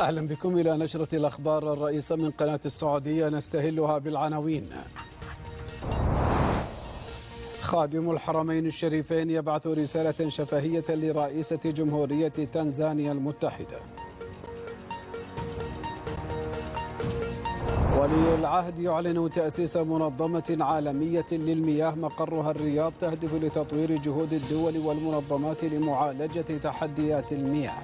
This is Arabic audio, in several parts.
أهلا بكم إلى نشرة الأخبار الرئيسة من قناة السعودية نستهلها بالعناوين خادم الحرمين الشريفين يبعث رسالة شفهية لرئيسة جمهورية تنزانيا المتحدة ولي العهد يعلن تأسيس منظمة عالمية للمياه مقرها الرياض تهدف لتطوير جهود الدول والمنظمات لمعالجة تحديات المياه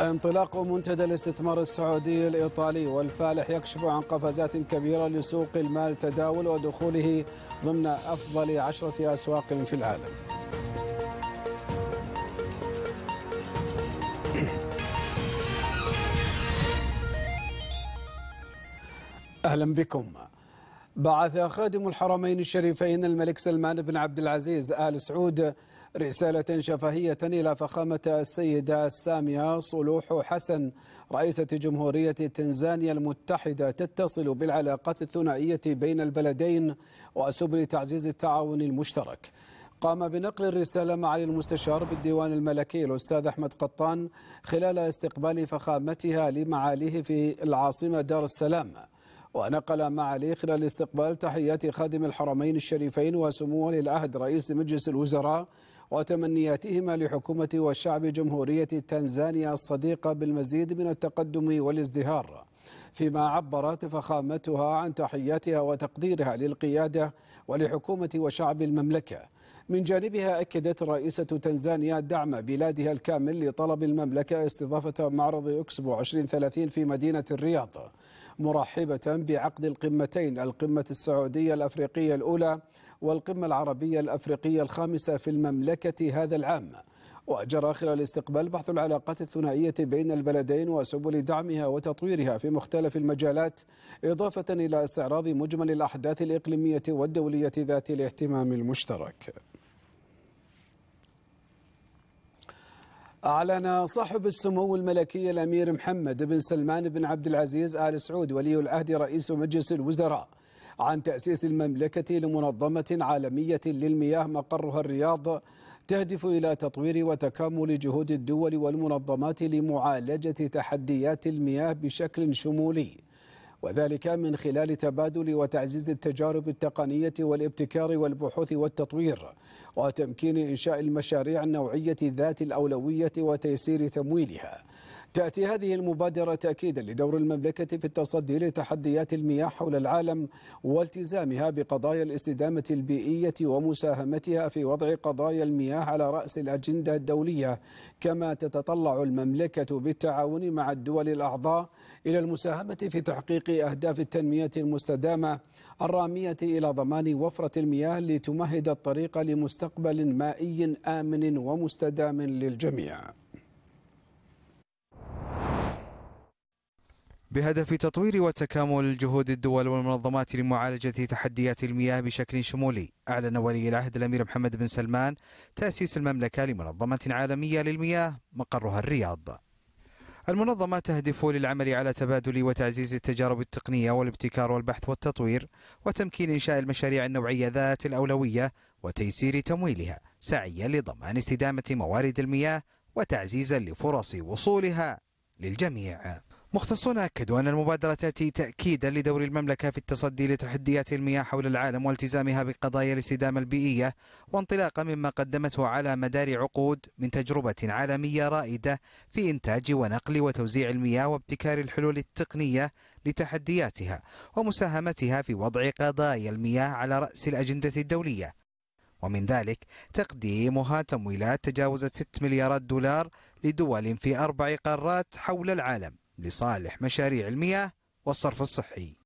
انطلاق منتدى الاستثمار السعودي الإيطالي والفالح يكشف عن قفزات كبيرة لسوق المال تداول ودخوله ضمن أفضل عشرة أسواق في العالم أهلا بكم بعث خادم الحرمين الشريفين الملك سلمان بن عبد العزيز آل سعود رسالة شفهية إلى فخامة السيدة سامية صلوح حسن رئيسة جمهورية تنزانيا المتحدة تتصل بالعلاقات الثنائية بين البلدين وسبل تعزيز التعاون المشترك قام بنقل الرسالة معالي المستشار بالديوان الملكي الأستاذ أحمد قطان خلال استقبال فخامتها لمعاليه في العاصمة دار السلام ونقل معاليه خلال استقبال تحيات خادم الحرمين الشريفين وسمو ولي العهد رئيس مجلس الوزراء وتمنياتهما لحكومة والشعب جمهورية تنزانيا الصديقة بالمزيد من التقدم والازدهار فيما عبرت فخامتها عن تحياتها وتقديرها للقيادة ولحكومة وشعب المملكة من جانبها أكدت رئيسة تنزانيا دعم بلادها الكامل لطلب المملكة استضافة معرض أكسبو 2030 في مدينة الرياض مرحبة بعقد القمتين القمة السعودية الأفريقية الأولى والقمة العربية الأفريقية الخامسة في المملكة هذا العام وجرى خلال الاستقبال بحث العلاقات الثنائية بين البلدين وسبل دعمها وتطويرها في مختلف المجالات إضافة إلى استعراض مجمل الأحداث الإقليمية والدولية ذات الاهتمام المشترك أعلن صاحب السمو الملكي الأمير محمد بن سلمان بن عبد العزيز آل سعود ولي العهد رئيس مجلس الوزراء عن تأسيس المملكة لمنظمة عالمية للمياه مقرها الرياض تهدف إلى تطوير وتكامل جهود الدول والمنظمات لمعالجة تحديات المياه بشكل شمولي وذلك من خلال تبادل وتعزيز التجارب التقنية والابتكار والبحوث والتطوير وتمكين إنشاء المشاريع النوعية ذات الأولوية وتيسير تمويلها تأتي هذه المبادرة تأكيدا لدور المملكة في التصدي لتحديات المياه حول العالم والتزامها بقضايا الاستدامة البيئية ومساهمتها في وضع قضايا المياه على رأس الأجندة الدولية كما تتطلع المملكة بالتعاون مع الدول الأعضاء إلى المساهمة في تحقيق أهداف التنمية المستدامة الرامية إلى ضمان وفرة المياه لتمهد الطريق لمستقبل مائي آمن ومستدام للجميع بهدف تطوير وتكامل جهود الدول والمنظمات لمعالجة تحديات المياه بشكل شمولي أعلن ولي العهد الأمير محمد بن سلمان تأسيس المملكة لمنظمة عالمية للمياه مقرها الرياض المنظمة تهدف للعمل على تبادل وتعزيز التجارب التقنية والابتكار والبحث والتطوير وتمكين إنشاء المشاريع النوعية ذات الأولوية وتيسير تمويلها سعيا لضمان استدامة موارد المياه وتعزيزا لفرص وصولها للجميع مختصون أكدوا أن المبادرة تأتي تأكيدا لدور المملكة في التصدي لتحديات المياه حول العالم والتزامها بقضايا الاستدامة البيئية وانطلاقا مما قدمته على مدار عقود من تجربة عالمية رائدة في إنتاج ونقل وتوزيع المياه وابتكار الحلول التقنية لتحدياتها ومساهمتها في وضع قضايا المياه على رأس الأجندة الدولية ومن ذلك تقديمها تمويلات تجاوزت 6 مليارات دولار لدول في أربع قارات حول العالم لصالح مشاريع المياه والصرف الصحي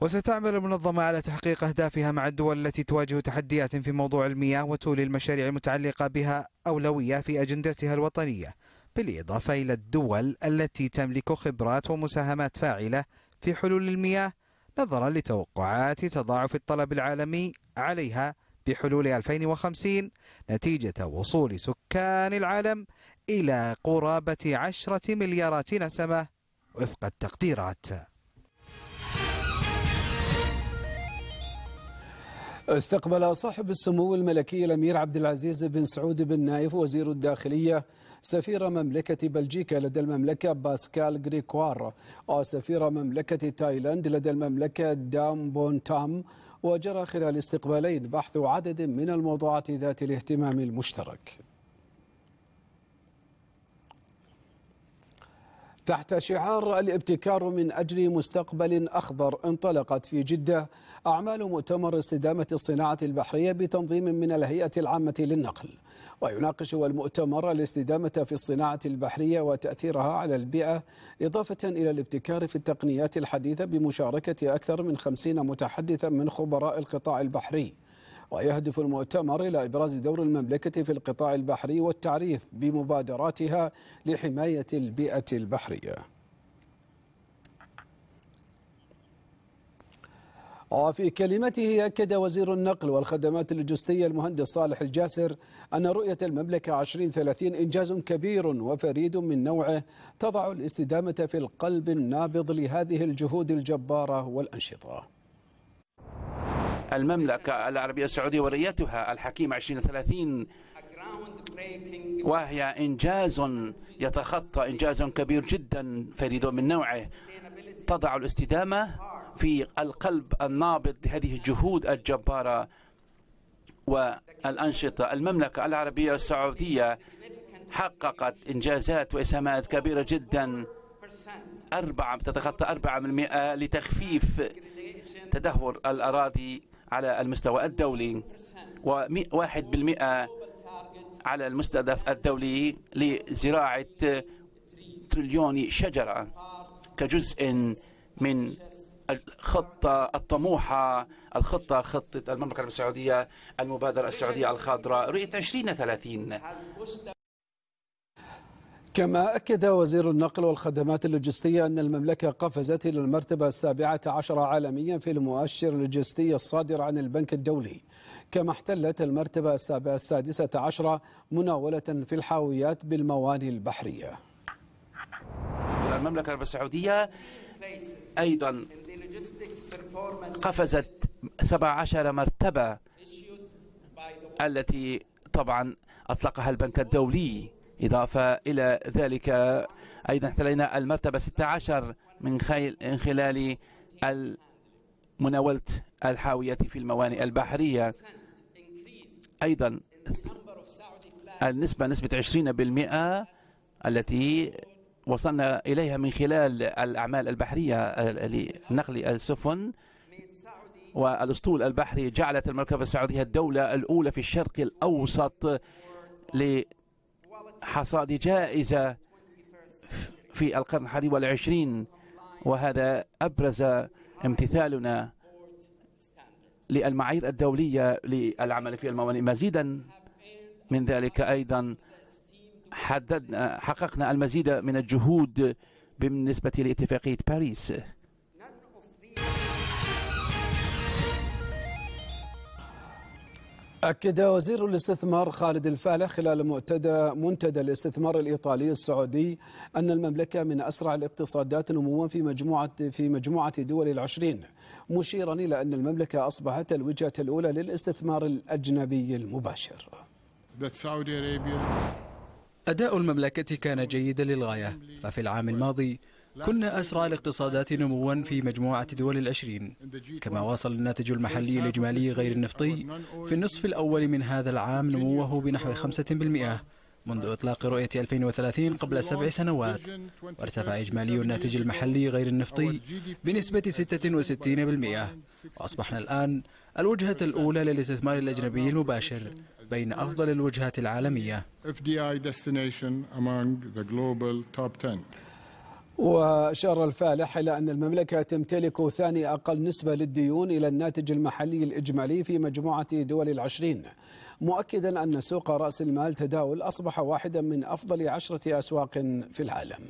وستعمل المنظمة على تحقيق أهدافها مع الدول التي تواجه تحديات في موضوع المياه وتولي المشاريع المتعلقة بها أولوية في أجندتها الوطنية بالإضافة إلى الدول التي تملك خبرات ومساهمات فاعلة في حلول المياه نظرا لتوقعات تضاعف الطلب العالمي عليها بحلول 2050 نتيجة وصول سكان العالم إلى قرابة عشرة مليارات نسمة وفق التقديرات استقبل صاحب السمو الملكي الامير عبد العزيز بن سعود بن نايف وزير الداخليه سفير مملكه بلجيكا لدى المملكه باسكال غريكوار وسفير مملكه تايلاند لدى المملكه دام بون تام وجرى خلال استقبالين بحث عدد من الموضوعات ذات الاهتمام المشترك تحت شعار الابتكار من أجل مستقبل أخضر انطلقت في جدة أعمال مؤتمر استدامة الصناعة البحرية بتنظيم من الهيئة العامة للنقل ويناقش المؤتمر الاستدامة في الصناعة البحرية وتأثيرها على البيئة إضافة إلى الابتكار في التقنيات الحديثة بمشاركة أكثر من خمسين متحدثا من خبراء القطاع البحري ويهدف المؤتمر إلى إبراز دور المملكة في القطاع البحري والتعريف بمبادراتها لحماية البيئة البحرية وفي كلمته أكد وزير النقل والخدمات اللوجستية المهندس صالح الجاسر أن رؤية المملكة 2030 إنجاز كبير وفريد من نوعه تضع الاستدامة في القلب النابض لهذه الجهود الجبارة والأنشطة المملكة العربية السعودية ورؤيتها الحكيمة 2030 وهي إنجاز يتخطى إنجاز كبير جدا فريد من نوعه تضع الاستدامة في القلب النابض لهذه الجهود الجبارة والأنشطة المملكة العربية السعودية حققت إنجازات وإسهامات كبيرة جدا أربعة تتخطى أربعة من لتخفيف تدهور الأراضي على المستوى الدولي و بالمئة على المستهدف الدولي لزراعة تريليون شجرة كجزء من الخطة الطموحة الخطة خطة المملكة العربية السعودية المبادرة السعودية الخضراء رؤية 2030 كما أكد وزير النقل والخدمات اللوجستية أن المملكة قفزت إلى المرتبة السابعة عشر عالميا في المؤشر اللوجستي الصادر عن البنك الدولي كما احتلت المرتبة السابعة السادسة عشرة مناولة في الحاويات بالمواني البحرية المملكة العربية السعودية أيضا قفزت 17 مرتبة التي طبعا أطلقها البنك الدولي إضافة إلى ذلك أيضا احتلينا المرتبة 16 من, خيل من خلال مناولة الحاوية في الموانئ البحرية أيضا النسبة نسبة 20% التي وصلنا إليها من خلال الأعمال البحرية لنقل السفن والأسطول البحري جعلت المركبة السعودية الدولة الأولى في الشرق الأوسط ل حصاد جائزة في القرن الحادي والعشرين وهذا أبرز امتثالنا للمعايير الدولية للعمل في الموانئ مزيدا من ذلك أيضا حددنا حققنا المزيد من الجهود بالنسبة لاتفاقية باريس أكد وزير الاستثمار خالد الفالح خلال مؤتدى منتدى الاستثمار الإيطالي السعودي أن المملكة من أسرع الاقتصادات نموا في مجموعة في مجموعة دول العشرين مشيرا إلى أن المملكة أصبحت الوجهة الأولى للاستثمار الأجنبي المباشر أداء المملكة كان جيدا للغاية ففي العام الماضي كنا أسرع الاقتصادات نموا في مجموعة دول العشرين كما واصل الناتج المحلي الإجمالي غير النفطي في النصف الأول من هذا العام نموه بنحو 5% منذ إطلاق رؤية 2030 قبل سبع سنوات وارتفع إجمالي الناتج المحلي غير النفطي بنسبة 66% وأصبحنا الآن الوجهة الأولى للاستثمار الأجنبي المباشر بين أفضل الوجهات العالمية وأشار الفالح إلى أن المملكة تمتلك ثاني أقل نسبة للديون إلى الناتج المحلي الإجمالي في مجموعة دول العشرين مؤكدا أن سوق رأس المال تداول أصبح واحدا من أفضل عشرة أسواق في العالم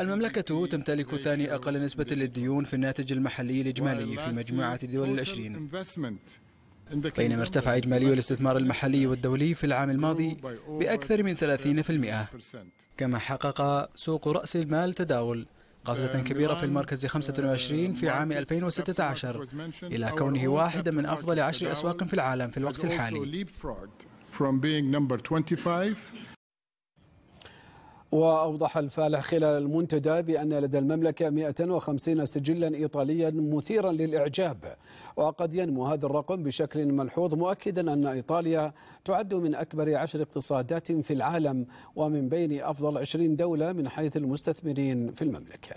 المملكة تمتلك ثاني أقل نسبة للديون في الناتج المحلي الإجمالي في مجموعة دول العشرين بينما ارتفع إجمالي الاستثمار المحلي والدولي في العام الماضي بأكثر من 30% كما حقق سوق رأس المال تداول قفزة كبيرة في المركز 25 في عام 2016 إلى كونه واحدا من أفضل عشر أسواق في العالم في الوقت الحالي. وأوضح الفالح خلال المنتدى بأن لدى المملكة 150 سجلا إيطاليا مثيرا للإعجاب وقد ينمو هذا الرقم بشكل ملحوظ مؤكدا أن إيطاليا تعد من أكبر عشر اقتصادات في العالم ومن بين أفضل 20 دولة من حيث المستثمرين في المملكة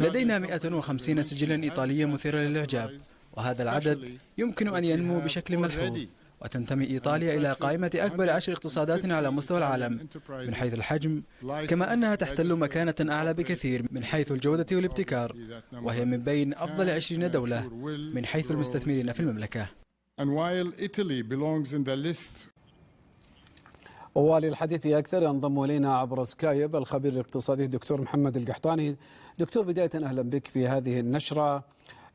لدينا 150 سجلا إيطاليا مثيرا للإعجاب وهذا العدد يمكن أن ينمو بشكل ملحوظ وتنتمي إيطاليا إلى قائمة أكبر عشر اقتصادات على مستوى العالم من حيث الحجم كما أنها تحتل مكانة أعلى بكثير من حيث الجودة والابتكار وهي من بين أفضل عشرين دولة من حيث المستثمرين في المملكة وللحديث أكثر ينضم إلينا عبر سكايب الخبير الاقتصادي الدكتور محمد القحطاني دكتور بداية أهلا بك في هذه النشرة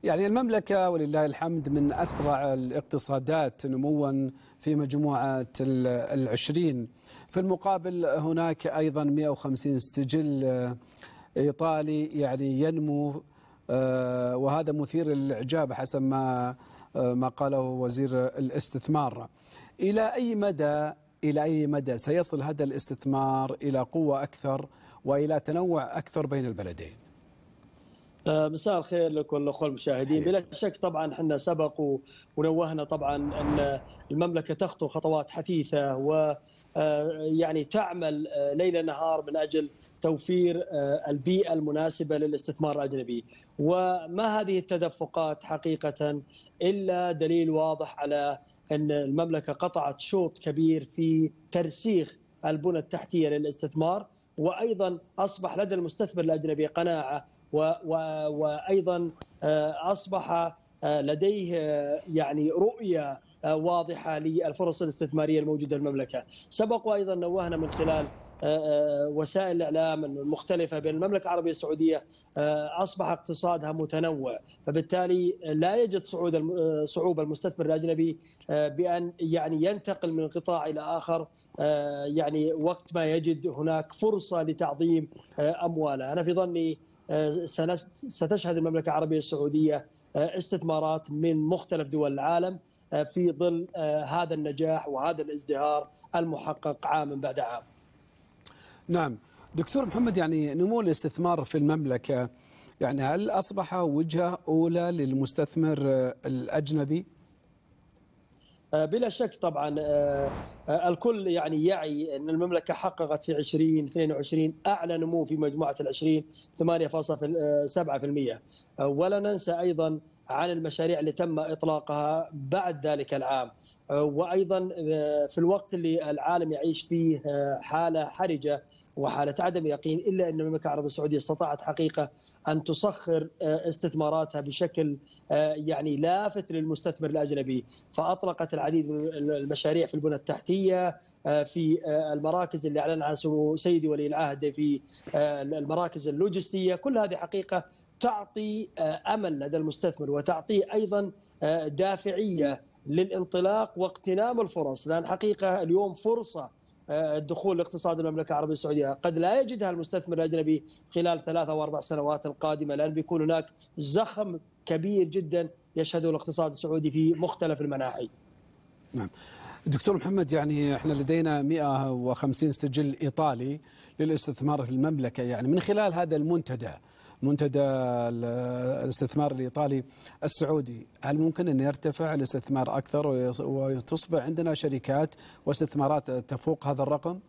يعني المملكة ولله الحمد من أسرع الاقتصادات نموا في مجموعة العشرين في المقابل هناك أيضا 150 سجل إيطالي يعني ينمو آه، وهذا مثير للإعجاب حسب ما آه، ما قاله وزير الاستثمار إلى أي مدى إلى أي مدى سيصل هذا الاستثمار إلى قوة أكثر وإلى تنوع أكثر بين البلدين آه، مساء الخير لكم الاخوه المشاهدين بلا شك طبعا احنا سبق ونوهنا طبعا ان المملكه تخطو خطوات حثيثه و آه، يعني تعمل آه، ليل نهار من اجل توفير البيئه المناسبه للاستثمار الاجنبي وما هذه التدفقات حقيقه الا دليل واضح على ان المملكه قطعت شوط كبير في ترسيخ البنى التحتيه للاستثمار وايضا اصبح لدى المستثمر الاجنبي قناعه وايضا آه، اصبح آه، لديه آه، يعني رؤيه واضحه للفرص الاستثماريه الموجوده في المملكه، سبق وايضا نوهنا من خلال وسائل الاعلام المختلفه بان المملكه العربيه السعوديه اصبح اقتصادها متنوع، فبالتالي لا يجد صعود صعوبه المستثمر الاجنبي بان يعني ينتقل من قطاع الى اخر يعني وقت ما يجد هناك فرصه لتعظيم امواله، انا في ظني ستشهد المملكه العربيه السعوديه آه، استثمارات من مختلف دول العالم آه، في ظل آه، هذا النجاح وهذا الازدهار المحقق عاما بعد عام. نعم، دكتور محمد يعني نمو الاستثمار في المملكه يعني هل اصبح وجهه اولى للمستثمر الاجنبي؟ آه، بلا شك طبعا آه، آه، الكل يعني يعي ان المملكه حققت في 2022 اعلى نمو في مجموعه ال 20 8.7% ولا ننسى ايضا عن المشاريع اللي تم اطلاقها بعد ذلك العام آه، وايضا آه، في الوقت اللي العالم يعيش فيه آه، حاله حرجه وحاله عدم يقين الا ان المملكه العربيه السعوديه استطاعت حقيقه ان تسخر استثماراتها بشكل يعني لافت للمستثمر الاجنبي، فاطلقت العديد من المشاريع في البنى التحتيه في المراكز اللي اعلن عن سمو سيدي ولي العهد في المراكز اللوجستيه، كل هذه حقيقه تعطي امل لدى المستثمر وتعطيه ايضا دافعيه للانطلاق واقتنام الفرص لان حقيقه اليوم فرصه آه، الدخول لاقتصاد المملكه العربيه السعوديه قد لا يجدها المستثمر الاجنبي خلال ثلاثة او اربع سنوات القادمه لان بيكون هناك زخم كبير جدا يشهده الاقتصاد السعودي في مختلف المناحي. نعم. دكتور محمد يعني احنا لدينا 150 سجل ايطالي للاستثمار في المملكه يعني من خلال هذا المنتدى منتدى الاستثمار الايطالي السعودي هل ممكن ان يرتفع الاستثمار اكثر وتصبح عندنا شركات واستثمارات تفوق هذا الرقم؟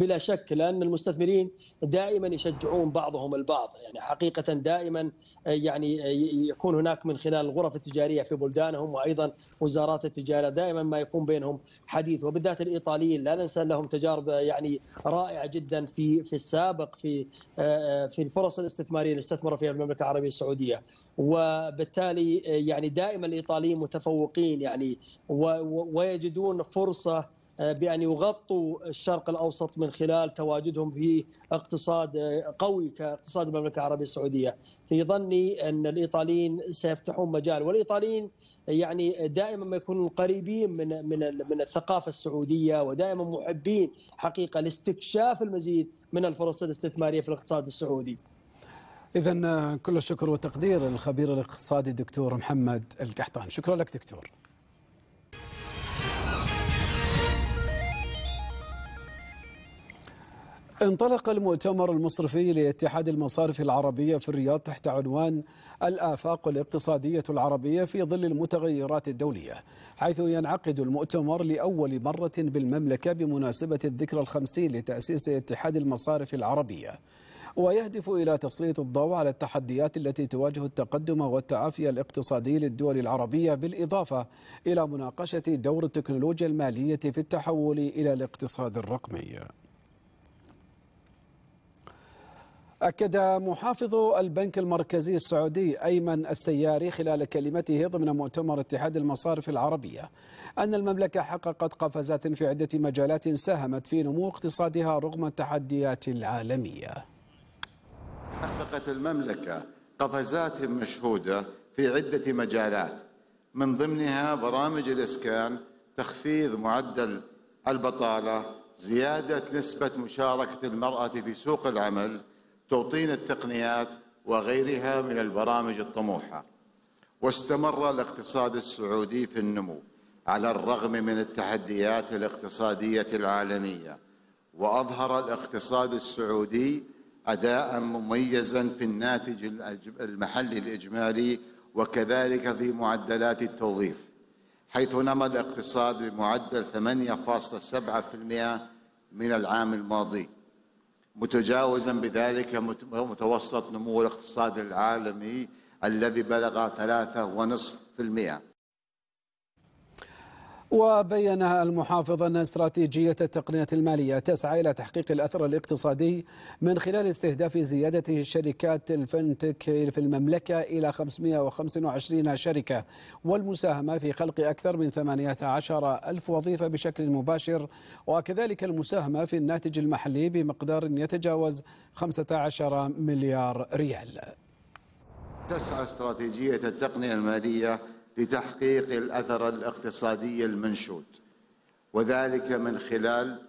بلا شك لان المستثمرين دائما يشجعون بعضهم البعض يعني حقيقه دائما آه، يعني آه، يكون هناك من خلال الغرف التجاريه في بلدانهم وايضا وزارات التجاره دائما ما يكون بينهم حديث وبالذات الايطاليين لا ننسى لهم تجارب آه، يعني رائعه جدا في في السابق في في الفرص الاستثماريه اللي استثمروا فيها المملكه العربيه السعوديه وبالتالي يعني دائما الايطاليين متفوقين يعني ويجدون فرصه بأن يغطوا الشرق الأوسط من خلال تواجدهم في اقتصاد قوي كاقتصاد المملكة العربية السعودية في ظني أن الإيطاليين سيفتحون مجال والإيطاليين يعني دائما ما يكونون قريبين من من من الثقافة السعودية ودائما محبين حقيقة لاستكشاف المزيد من الفرص الاستثمارية في الاقتصاد السعودي إذا آه، كل الشكر والتقدير للخبير الاقتصادي الدكتور محمد القحطان شكرا لك دكتور انطلق المؤتمر المصرفي لاتحاد المصارف العربية في الرياض تحت عنوان الآفاق الاقتصادية العربية في ظل المتغيرات الدولية حيث ينعقد المؤتمر لأول مرة بالمملكة بمناسبة الذكرى الخمسين لتأسيس اتحاد المصارف العربية ويهدف إلى تسليط الضوء على التحديات التي تواجه التقدم والتعافي الاقتصادي للدول العربية بالإضافة إلى مناقشة دور التكنولوجيا المالية في التحول إلى الاقتصاد الرقمي أكد محافظ البنك المركزي السعودي أيمن السياري خلال كلمته ضمن مؤتمر اتحاد المصارف العربية أن المملكة حققت قفزات في عدة مجالات ساهمت في نمو اقتصادها رغم التحديات العالمية حققت المملكة قفزات مشهودة في عدة مجالات من ضمنها برامج الإسكان تخفيض معدل البطالة زيادة نسبة مشاركة المرأة في سوق العمل توطين التقنيات وغيرها من البرامج الطموحه واستمر الاقتصاد السعودي في النمو على الرغم من التحديات الاقتصاديه العالميه واظهر الاقتصاد السعودي اداء مميزا في الناتج المحلي الاجمالي وكذلك في معدلات التوظيف حيث نمى الاقتصاد بمعدل 8.7% من العام الماضي متجاوزا بذلك متوسط نمو الاقتصاد العالمي الذي بلغ ثلاثة ونصف في المئة وبين المحافظ أن استراتيجية التقنية المالية تسعى إلى تحقيق الأثر الاقتصادي من خلال استهداف زيادة شركات الفنتك في المملكة إلى 525 شركة والمساهمة في خلق أكثر من 18 ألف وظيفة بشكل مباشر وكذلك المساهمة في الناتج المحلي بمقدار يتجاوز 15 مليار ريال تسعى استراتيجية التقنية المالية لتحقيق الاثر الاقتصادي المنشود وذلك من خلال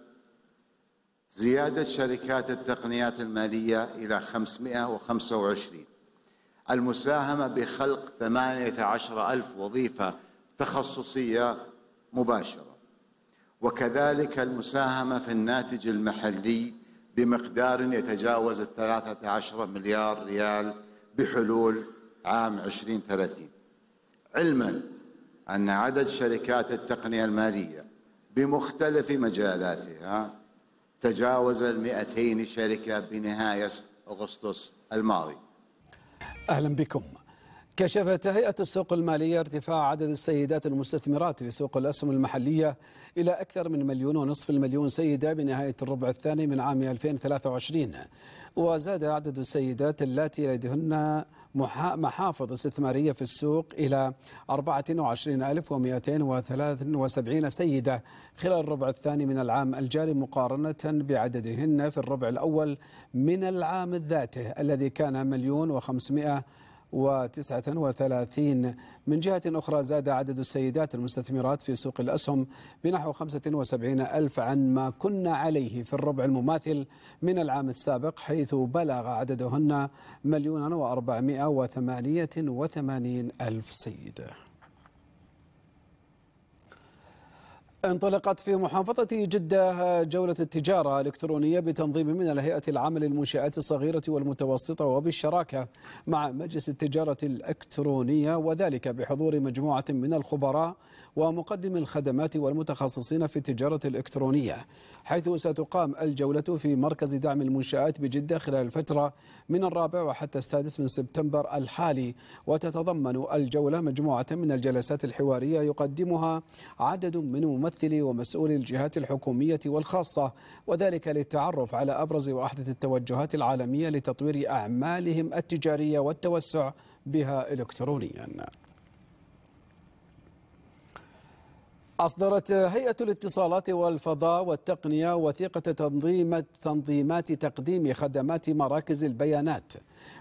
زياده شركات التقنيات الماليه الى 525 المساهمه بخلق 18 ألف وظيفه تخصصيه مباشره وكذلك المساهمه في الناتج المحلي بمقدار يتجاوز 13 مليار ريال بحلول عام 2030 علما أن عدد شركات التقنية المالية بمختلف مجالاتها تجاوز ال 200 شركة بنهاية أغسطس الماضي أهلا بكم كشفت هيئة السوق المالية ارتفاع عدد السيدات المستثمرات في سوق الأسهم المحلية إلى أكثر من مليون ونصف المليون سيدة بنهاية الربع الثاني من عام 2023 وزاد عدد السيدات اللاتي لديهن محافظ استثمارية في السوق إلى 24273 سيدة خلال الربع الثاني من العام الجاري مقارنة بعددهن في الربع الأول من العام ذاته الذي كان مليون وخمسمائة وثلاثين من جهة أخرى زاد عدد السيدات المستثمرات في سوق الأسهم بنحو 75 ألف عن ما كنا عليه في الربع المماثل من العام السابق حيث بلغ عددهن مليون وأربعمائة وثمانية وثمانين ألف سيدة انطلقت في محافظة جدة جولة التجارة الإلكترونية بتنظيم من الهيئة العامة للمنشآت الصغيرة والمتوسطة وبالشراكة مع مجلس التجارة الإلكترونية وذلك بحضور مجموعة من الخبراء ومقدم الخدمات والمتخصصين في التجارة الإلكترونية حيث ستقام الجولة في مركز دعم المنشآت بجدة خلال الفترة من الرابع وحتى السادس من سبتمبر الحالي وتتضمن الجولة مجموعة من الجلسات الحوارية يقدمها عدد من ممثلي ومسؤولي الجهات الحكومية والخاصة وذلك للتعرف على أبرز وأحدث التوجهات العالمية لتطوير أعمالهم التجارية والتوسع بها إلكترونيا أصدرت هيئة الاتصالات والفضاء والتقنية وثيقة تنظيم تنظيمات تقديم خدمات مراكز البيانات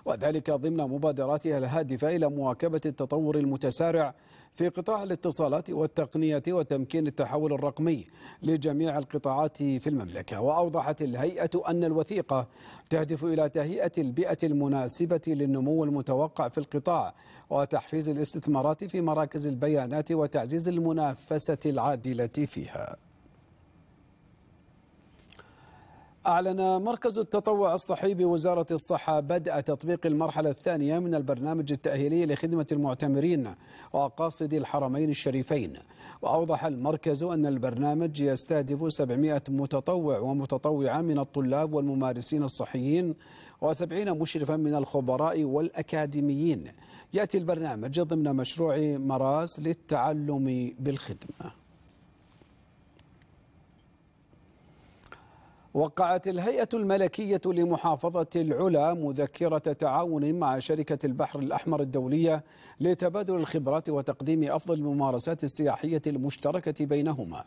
وذلك ضمن مبادراتها الهادفة إلى مواكبة التطور المتسارع في قطاع الاتصالات والتقنية وتمكين التحول الرقمي لجميع القطاعات في المملكة وأوضحت الهيئة أن الوثيقة تهدف إلى تهيئة البيئة المناسبة للنمو المتوقع في القطاع وتحفيز الاستثمارات في مراكز البيانات وتعزيز المنافسة العادلة فيها أعلن مركز التطوع الصحي بوزارة الصحة بدء تطبيق المرحلة الثانية من البرنامج التأهيلي لخدمة المعتمرين وقاصدي الحرمين الشريفين وأوضح المركز أن البرنامج يستهدف 700 متطوع ومتطوعة من الطلاب والممارسين الصحيين و70 مشرفا من الخبراء والأكاديميين يأتي البرنامج ضمن مشروع مراس للتعلم بالخدمة وقعت الهيئة الملكية لمحافظة العلا مذكرة تعاون مع شركة البحر الأحمر الدولية لتبادل الخبرات وتقديم أفضل الممارسات السياحية المشتركة بينهما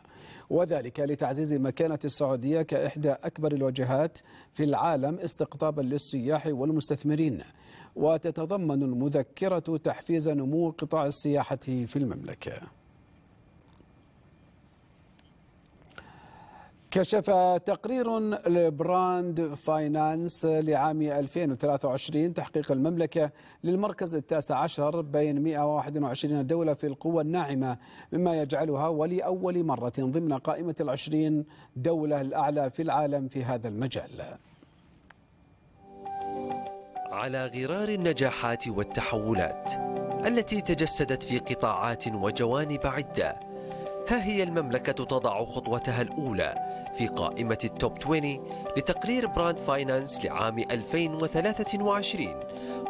وذلك لتعزيز مكانة السعودية كإحدى أكبر الوجهات في العالم استقطابا للسياح والمستثمرين وتتضمن المذكرة تحفيز نمو قطاع السياحة في المملكة كشف تقرير لبراند فاينانس لعام 2023 تحقيق المملكة للمركز التاسع عشر بين 121 دولة في القوة الناعمة مما يجعلها ولأول مرة ضمن قائمة العشرين دولة الأعلى في العالم في هذا المجال على غرار النجاحات والتحولات التي تجسدت في قطاعات وجوانب عدة ها هي المملكة تضع خطوتها الأولى في قائمة التوب 20 لتقرير براند فاينانس لعام 2023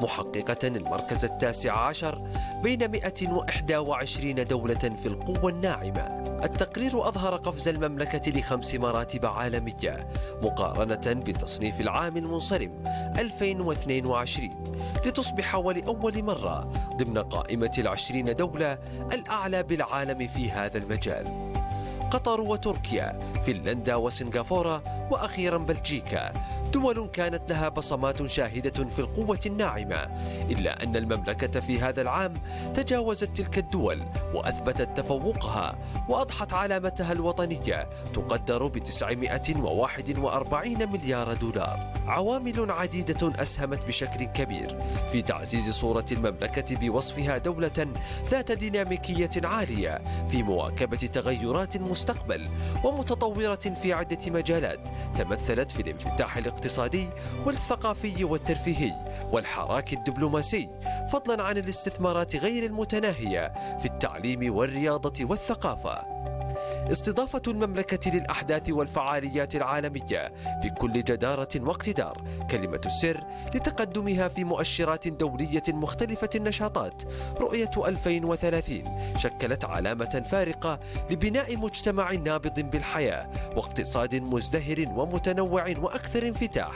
محققة المركز التاسع عشر بين 121 دولة في القوة الناعمة التقرير أظهر قفز المملكة لخمس مراتب عالمية مقارنة بتصنيف العام المنصرم 2022 لتصبح ولأول مرة ضمن قائمة العشرين دولة الأعلى بالعالم في هذا المجال قطر وتركيا فنلندا وسنغافورة وأخيرا بلجيكا دول كانت لها بصمات شاهدة في القوة الناعمة إلا أن المملكة في هذا العام تجاوزت تلك الدول وأثبتت تفوقها وأضحت علامتها الوطنية تقدر ب 941 مليار دولار عوامل عديدة أسهمت بشكل كبير في تعزيز صورة المملكة بوصفها دولة ذات ديناميكية عالية في مواكبة تغيرات المستقبل ومتطورة في عدة مجالات تمثلت في الانفتاح الاقتصادي الاقتصادي والثقافي والترفيهي والحراك الدبلوماسي فضلا عن الاستثمارات غير المتناهية في التعليم والرياضة والثقافة استضافة المملكة للأحداث والفعاليات العالمية بكل جدارة واقتدار كلمة السر لتقدمها في مؤشرات دولية مختلفة النشاطات رؤية 2030 شكلت علامة فارقة لبناء مجتمع نابض بالحياة واقتصاد مزدهر ومتنوع وأكثر انفتاح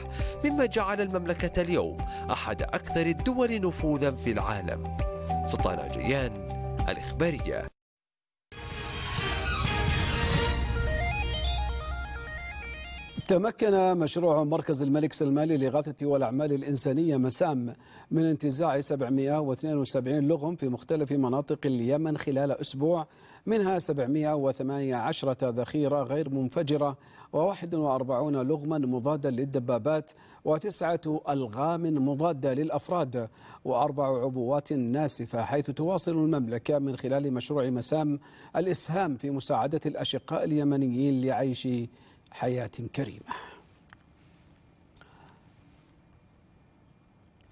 مما جعل المملكة اليوم أحد أكثر الدول نفوذا في العالم سلطان عجيان الإخبارية تمكن مشروع مركز الملك سلمان للإغاثة والأعمال الإنسانية مسام من انتزاع 772 لغم في مختلف مناطق اليمن خلال أسبوع منها 718 ذخيرة غير منفجرة و41 لغما مضادا للدبابات وتسعة ألغام مضادة للأفراد وأربع عبوات ناسفة حيث تواصل المملكة من خلال مشروع مسام الإسهام في مساعدة الأشقاء اليمنيين لعيش حياة كريمة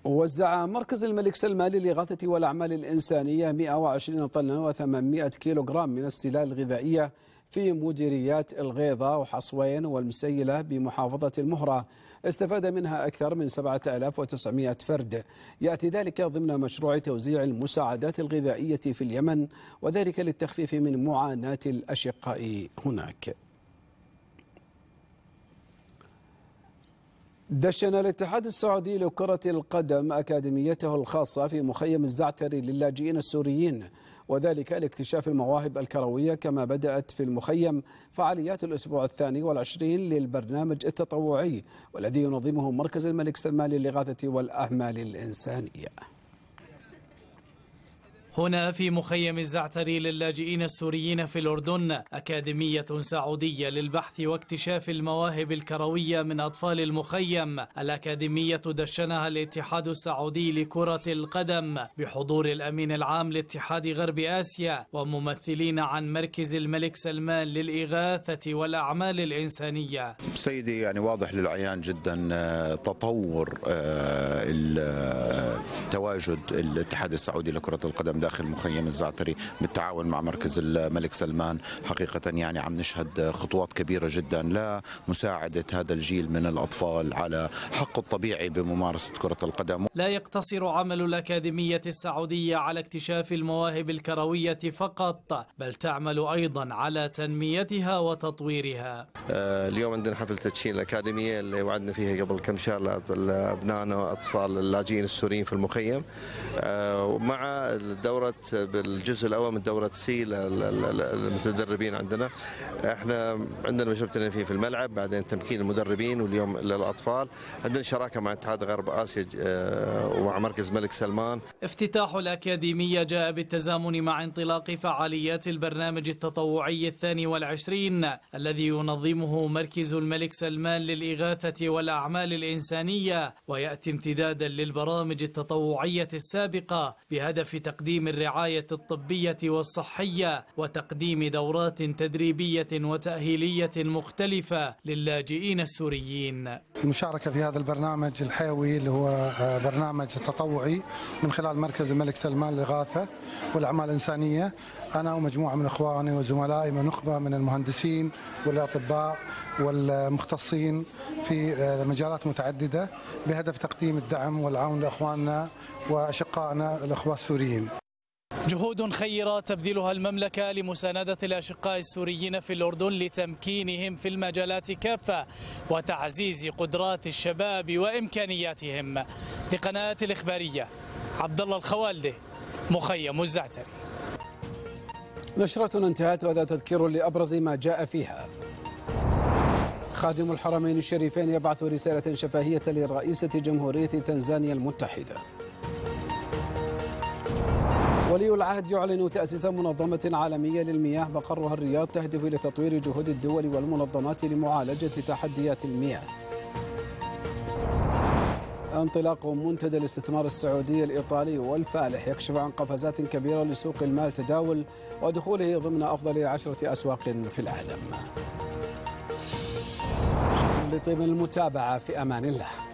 وزع مركز الملك سلمان للإغاثة والأعمال الإنسانية 120 طنا و800 كيلوغرام من السلال الغذائية في مديريات الغيضة وحصوين والمسيلة بمحافظة المهرة استفاد منها أكثر من 7900 فرد يأتي ذلك ضمن مشروع توزيع المساعدات الغذائية في اليمن وذلك للتخفيف من معاناة الأشقاء هناك دشن الاتحاد السعودي لكرة القدم أكاديميته الخاصة في مخيم الزعتري للاجئين السوريين وذلك لاكتشاف المواهب الكروية كما بدأت في المخيم فعاليات الأسبوع الثاني والعشرين للبرنامج التطوعي والذي ينظمه مركز الملك سلمان للإغاثة والأعمال الإنسانية هنا في مخيم الزعتري للاجئين السوريين في الأردن أكاديمية سعودية للبحث واكتشاف المواهب الكروية من أطفال المخيم الأكاديمية دشنها الاتحاد السعودي لكرة القدم بحضور الأمين العام لاتحاد غرب آسيا وممثلين عن مركز الملك سلمان للإغاثة والأعمال الإنسانية سيدي يعني واضح للعيان جدا آه، تطور آه، آه، تواجد الاتحاد السعودي لكرة القدم داخل مخيم الزعتري بالتعاون مع مركز الملك سلمان حقيقة يعني عم نشهد خطوات كبيرة جدا لمساعدة هذا الجيل من الأطفال على حقه الطبيعي بممارسة كرة القدم لا يقتصر عمل الأكاديمية السعودية على اكتشاف المواهب الكروية فقط بل تعمل أيضا على تنميتها وتطويرها آه، اليوم عندنا حفل تدشين الأكاديمية اللي وعدنا فيها قبل كم شهر لأبنائنا وأطفال اللاجئين السوريين في المخيم آه، ومع الدورة دوره بالجزء الاول من دوره سي للمتدربين عندنا احنا عندنا مشروع تنفيذي في الملعب بعدين تمكين المدربين واليوم للاطفال عندنا شراكه مع اتحاد غرب اسيا آه، ومع مركز الملك سلمان افتتاح الاكاديميه جاء بالتزامن مع انطلاق فعاليات البرنامج التطوعي الثاني والعشرين الذي ينظمه مركز الملك سلمان للاغاثه والاعمال الانسانيه وياتي امتدادا للبرامج التطوعيه السابقه بهدف تقديم الرعاية الطبية والصحية وتقديم دورات تدريبية وتأهيلية مختلفة للاجئين السوريين المشاركة في هذا البرنامج الحيوي اللي هو آه، برنامج تطوعي من خلال مركز الملك سلمان للإغاثة والأعمال الإنسانية أنا ومجموعة من إخواني وزملائي ونخبة من المهندسين والأطباء والمختصين في آه، مجالات متعددة بهدف تقديم الدعم والعون لإخواننا وأشقائنا الإخوة السوريين جهود خيرة تبذلها المملكة لمساندة الأشقاء السوريين في الأردن لتمكينهم في المجالات كافة وتعزيز قدرات الشباب وإمكانياتهم لقناة الإخبارية عبد الله الخوالدي مخيم الزعتري نشرة انتهت وهذا تذكير لأبرز ما جاء فيها خادم الحرمين الشريفين يبعث رسالة شفهية لرئيسة جمهورية تنزانيا المتحدة ولي العهد يعلن تأسيس منظمة عالمية للمياه مقرها الرياض تهدف إلى تطوير جهود الدول والمنظمات لمعالجة تحديات المياه انطلاق منتدى الاستثمار السعودي الإيطالي والفالح يكشف عن قفزات كبيرة لسوق المال تداول ودخوله ضمن أفضل عشرة أسواق في العالم لطيب المتابعة في أمان الله